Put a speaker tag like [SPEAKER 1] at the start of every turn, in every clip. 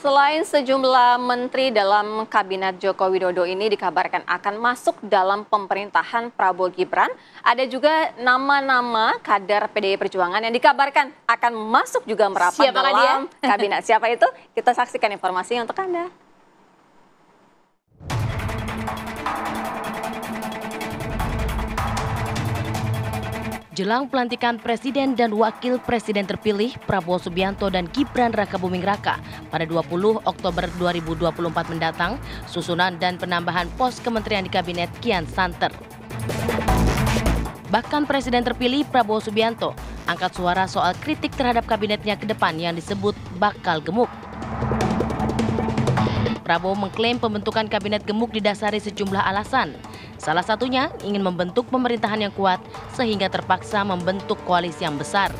[SPEAKER 1] Selain sejumlah menteri dalam kabinet Joko Widodo ini dikabarkan akan masuk dalam pemerintahan Prabowo Gibran, ada juga nama-nama kader PDI Perjuangan yang dikabarkan akan masuk juga merapat Siapa ya? dalam dia? kabinet. Siapa itu? Kita saksikan informasinya untuk Anda.
[SPEAKER 2] Jelang pelantikan Presiden dan Wakil Presiden terpilih Prabowo Subianto dan Gibran Raka Buming Raka pada 20 Oktober 2024 mendatang, susunan dan penambahan pos kementerian di Kabinet kian santer. Bahkan Presiden terpilih Prabowo Subianto angkat suara soal kritik terhadap kabinetnya ke depan yang disebut bakal gemuk. Prabowo mengklaim pembentukan kabinet gemuk didasari sejumlah alasan, Salah satunya ingin membentuk pemerintahan yang kuat sehingga terpaksa membentuk koalisi yang besar.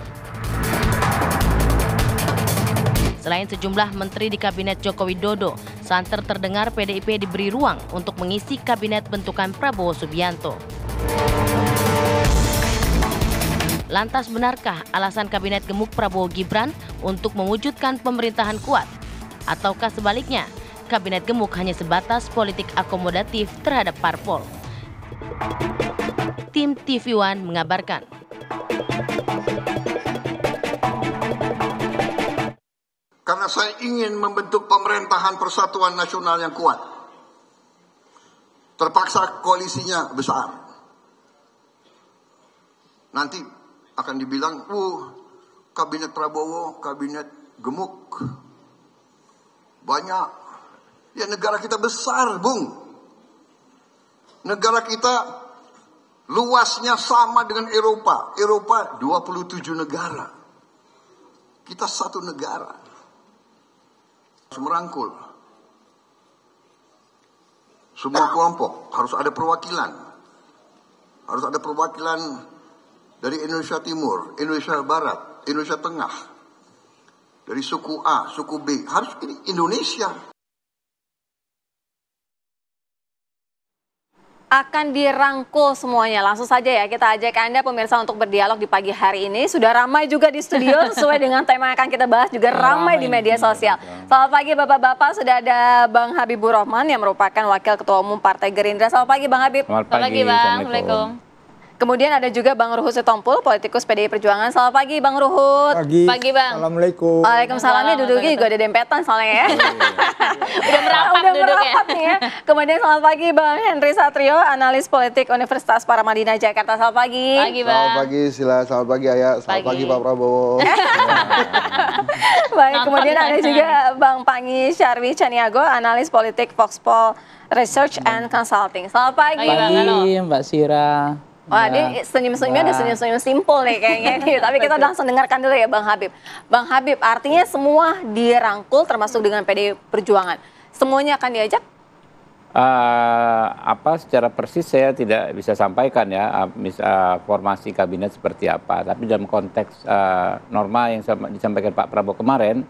[SPEAKER 2] Selain sejumlah menteri di Kabinet Joko Widodo, santer terdengar PDIP diberi ruang untuk mengisi Kabinet bentukan Prabowo Subianto. Lantas benarkah alasan Kabinet gemuk Prabowo Gibran untuk mewujudkan pemerintahan kuat? Ataukah sebaliknya, Kabinet gemuk hanya sebatas politik akomodatif terhadap parpol? Tim tv One mengabarkan.
[SPEAKER 3] Karena saya ingin membentuk pemerintahan persatuan nasional yang kuat. Terpaksa koalisinya besar. Nanti akan dibilang, uh, kabinet Prabowo, kabinet gemuk. Banyak. Ya negara kita besar, Bung negara kita luasnya sama dengan Eropa. Eropa 27 negara. Kita satu negara. Harus merangkul. Semua kelompok harus ada perwakilan. Harus ada perwakilan dari Indonesia Timur, Indonesia Barat, Indonesia Tengah. Dari suku A, suku B. Harus ini Indonesia.
[SPEAKER 1] akan dirangkul semuanya. Langsung saja ya kita ajak Anda pemirsa untuk berdialog di pagi hari ini. Sudah ramai juga di studio sesuai dengan tema yang akan kita bahas juga ramai, ramai di media sosial. Ya. Selamat pagi Bapak-bapak, sudah ada Bang Habibur Rahman yang merupakan Wakil Ketua Umum Partai Gerindra. Selamat pagi Bang Habib. Selamat pagi, Selamat pagi Bang. Assalamualaikum. Kemudian ada juga Bang Ruhut Setompul, politikus PDI Perjuangan. Selamat pagi Bang Ruhut. Pagi. Pagi Bang. Assalamualaikum. Waalaikumsalam. Ini duduknya juga ada dempetan soalnya ya. Iya, iya. Udah merapat Udah duduknya. Merapat nih ya. Kemudian selamat pagi Bang Henry Satrio, analis politik Universitas Paramadina Jakarta. Selamat pagi. Pagi Bang. Selamat
[SPEAKER 3] pagi Sila, selamat pagi Ayah, selamat pagi, pagi Pak Prabowo.
[SPEAKER 1] Iya. Baik, kemudian ada juga Bang Pangi Syarwi Caniago, analis politik Foxpol Research and Consulting. Selamat pagi. Pagi
[SPEAKER 4] Mbak Sira. Wah, ini iya. senyum-senyumnya ada senyum-senyum
[SPEAKER 1] simpel nih kayaknya. Tapi kita langsung dengarkan dulu ya Bang Habib. Bang Habib, artinya semua dirangkul termasuk dengan PD Perjuangan. Semuanya akan diajak?
[SPEAKER 4] Uh, apa secara persis saya tidak bisa sampaikan ya ah, mis, uh, formasi kabinet seperti apa. Tapi dalam konteks uh, norma yang disampaikan Pak Prabowo kemarin,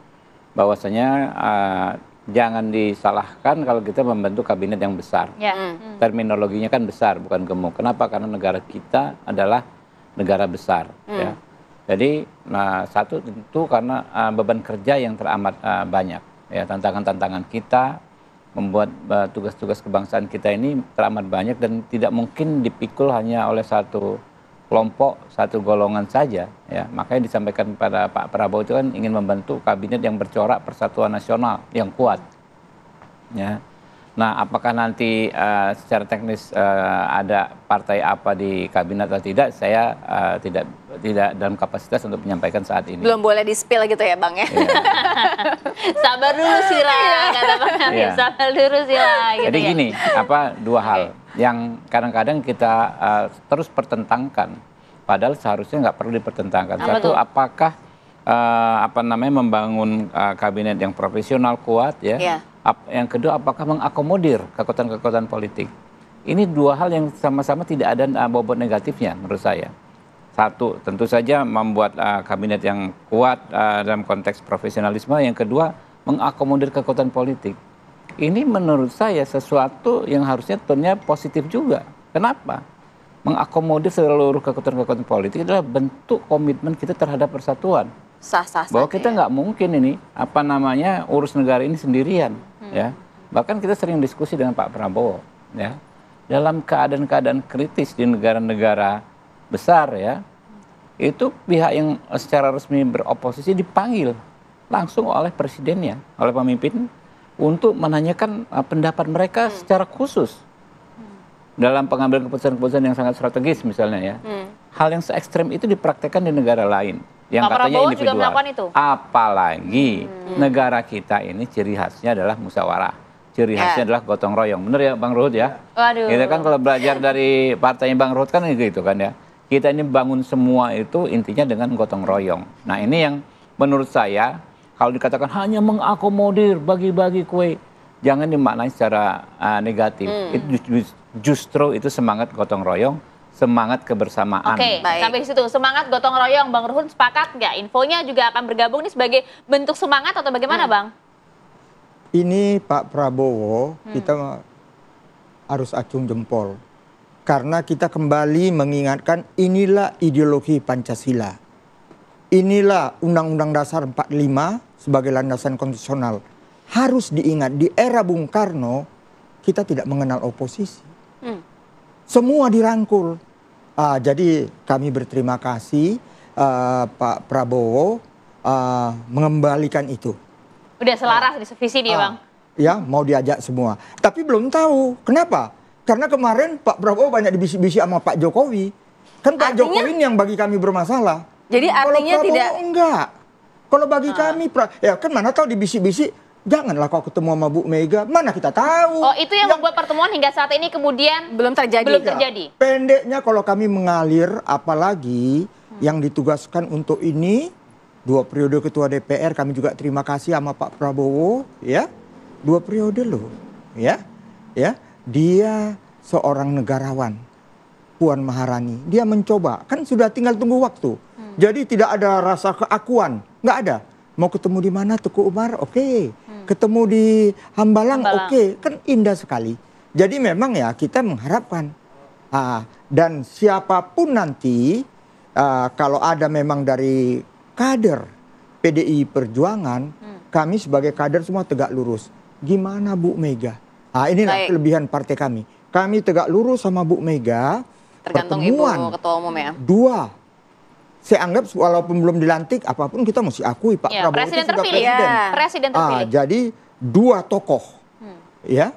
[SPEAKER 4] bahwasanya uh, jangan disalahkan kalau kita membentuk kabinet yang besar. Ya. Hmm. hmm. Terminologinya kan besar, bukan gemuk. Kenapa? Karena negara kita adalah negara besar. Hmm. Ya. Jadi, nah, satu tentu karena uh, beban kerja yang teramat uh, banyak. Ya, tantangan-tantangan kita membuat ah, tugas-tugas uh, tugas -tugas kebangsaan kita ini teramat banyak dan tidak mungkin dipikul hanya oleh satu kelompok satu golongan saja ya makanya disampaikan pada Pak Prabowo itu kan ingin membentuk kabinet yang bercorak persatuan nasional yang kuat ya nah apakah nanti uh, secara teknis uh, ada partai apa di kabinet atau tidak saya uh, tidak tidak dalam kapasitas untuk menyampaikan saat ini
[SPEAKER 1] belum boleh di spill gitu ya bang ya, yeah. sabar dulu sih lah kata bang Amir iya. sabar dulu sih lah gitu jadi ya. gini
[SPEAKER 4] apa dua hal yang kadang-kadang kita uh, terus pertentangkan. Padahal seharusnya nggak perlu dipertentangkan. Satu, apakah uh, apa namanya membangun uh, kabinet yang profesional kuat ya? Yeah. Ap yang kedua, apakah mengakomodir kekuatan-kekuatan politik? Ini dua hal yang sama-sama tidak ada uh, bobot negatifnya menurut saya. Satu, tentu saja membuat uh, kabinet yang kuat uh, dalam konteks profesionalisme. Yang kedua, mengakomodir kekuatan politik ini menurut saya sesuatu yang harusnya tentunya positif juga. Kenapa? Mengakomodir seluruh kekuatan-kekuatan politik adalah bentuk komitmen kita terhadap persatuan.
[SPEAKER 1] Sah-sah Bahwa kita ya.
[SPEAKER 4] nggak ya. mungkin ini apa namanya urus negara ini sendirian, hmm. ya. Bahkan kita sering diskusi dengan Pak Prabowo, ya. Dalam keadaan-keadaan kritis di negara-negara besar, ya, itu pihak yang secara resmi beroposisi dipanggil langsung oleh presidennya, oleh pemimpin untuk menanyakan uh, pendapat mereka hmm. secara khusus hmm. dalam pengambilan keputusan-keputusan yang sangat strategis misalnya ya. Hmm. Hal yang se ekstrem itu dipraktekkan di negara lain yang Pak katanya Prabowo individual. Juga melakukan itu. Apalagi hmm. negara kita ini ciri khasnya adalah musyawarah. Ciri ya. khasnya yeah. adalah gotong royong. Benar ya Bang Ruhut ya?
[SPEAKER 2] Waduh. Kita kan
[SPEAKER 4] kalau belajar dari partainya Bang Ruhut kan gitu kan ya. Kita ini bangun semua itu intinya dengan gotong royong. Nah ini yang menurut saya kalau dikatakan hanya mengakomodir bagi-bagi kue, jangan dimaknai secara uh, negatif. Hmm. Itu just, justru itu semangat gotong royong, semangat kebersamaan. Oke,
[SPEAKER 2] okay, sampai sampai situ
[SPEAKER 1] semangat gotong royong, Bang Ruhun sepakat nggak? Infonya juga akan bergabung nih sebagai bentuk semangat atau bagaimana, hmm. Bang?
[SPEAKER 3] Ini Pak Prabowo hmm. kita harus acung jempol karena kita kembali mengingatkan inilah ideologi Pancasila. Inilah Undang-Undang Dasar 45 sebagai landasan konstitusional harus diingat di era Bung Karno kita tidak mengenal oposisi. Hmm. Semua dirangkul. Uh, jadi kami berterima kasih uh, Pak Prabowo uh, mengembalikan itu.
[SPEAKER 2] Udah selaras uh, di sevisi dia, uh, Bang.
[SPEAKER 3] Ya, mau diajak semua. Tapi belum tahu. Kenapa? Karena kemarin Pak Prabowo banyak dibisi-bisi sama Pak Jokowi. Kan Pak artinya, Jokowi yang bagi kami bermasalah. Jadi artinya Kalau tidak enggak. Kalau bagi ha. Ah. kami, pra, ya kan mana tahu dibisi-bisi Janganlah kau ketemu sama Bu Mega, mana kita tahu.
[SPEAKER 1] Oh, itu yang, yang membuat pertemuan hingga saat ini kemudian belum terjadi. Belum ya, terjadi. Ya,
[SPEAKER 3] pendeknya kalau kami mengalir apalagi hmm. yang ditugaskan untuk ini dua periode ketua DPR kami juga terima kasih sama Pak Prabowo ya. Dua periode loh. Ya. Ya, dia seorang negarawan. Puan Maharani, dia mencoba, kan sudah tinggal tunggu waktu. Hmm. Jadi tidak ada rasa keakuan nggak ada. Mau ketemu di mana tuku Umar? Oke. Okay. Hmm. Ketemu di Hambalang? Hambalang. Oke. Okay. Kan indah sekali. Jadi memang ya kita mengharapkan. Ah, dan siapapun nanti ah, kalau ada memang dari kader PDI Perjuangan, hmm. kami sebagai kader semua tegak lurus. Gimana Bu Mega? Ah, inilah Baik. kelebihan partai kami. Kami tegak lurus sama Bu Mega. Tergantung pertemuan, Ibu Ketua Umum ya. Dua saya anggap walaupun belum dilantik apapun kita mesti akui Pak ya, Prabowo presiden itu sudah terpilih, presiden. Ya.
[SPEAKER 1] presiden terpilih. Ah,
[SPEAKER 3] jadi dua tokoh hmm. ya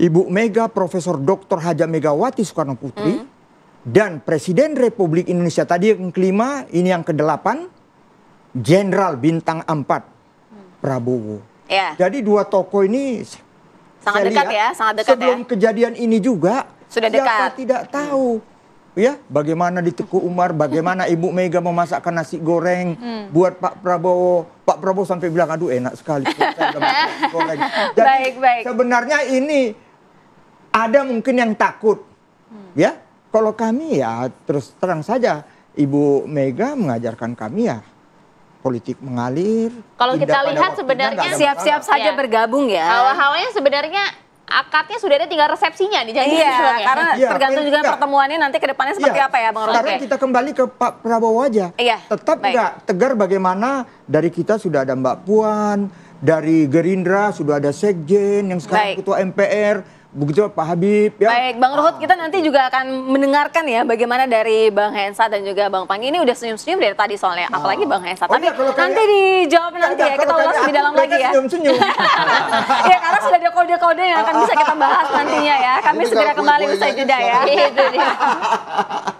[SPEAKER 3] Ibu Mega Profesor Dr. Haja Megawati Soekarno Putri hmm. dan Presiden Republik Indonesia tadi yang kelima ini yang kedelapan Jenderal Bintang Empat hmm. Prabowo. Ya. Jadi dua tokoh ini
[SPEAKER 1] sangat dekat lihat, ya, sangat dekat sebelum
[SPEAKER 3] ya. kejadian ini juga sudah siapa tidak tahu ya bagaimana di teguh Umar, bagaimana Ibu Mega memasakkan nasi goreng hmm. buat Pak Prabowo. Pak Prabowo sampai bilang aduh enak sekali Jadi baik, baik. sebenarnya ini ada mungkin yang takut. Hmm. Ya, kalau kami ya terus terang saja Ibu Mega mengajarkan kami ya politik mengalir.
[SPEAKER 2] Kalau
[SPEAKER 1] kita lihat sebenarnya siap-siap saja ya. bergabung ya. Hawa-hawanya sebenarnya akadnya sudah ada tinggal resepsinya nih jadi iya, ya. karena ya, tergantung iya. juga iya. pertemuannya nanti ke depannya seperti iya. apa ya Bang Rocky. Sekarang kita
[SPEAKER 3] kembali ke Pak Prabowo aja. Iya. Tetap enggak tegar bagaimana dari kita sudah ada Mbak Puan, dari Gerindra sudah ada Sekjen yang sekarang Baik. ketua MPR begitu Pak Habib. Ya. Baik, Bang Ruhut
[SPEAKER 1] kita nanti juga akan mendengarkan ya bagaimana dari Bang Hensa dan juga Bang Pang ini udah senyum-senyum dari tadi soalnya, ah. apalagi Bang Hensa. Oh, Tapi iya, kalau nanti dijawab kaya, nanti ya, kita ulas lebih dalam lagi ya. Senyum-senyum. ya karena sudah ada kode-kode yang akan bisa kita bahas nantinya ya. Kami segera kembali usai jeda ya. Itu dia.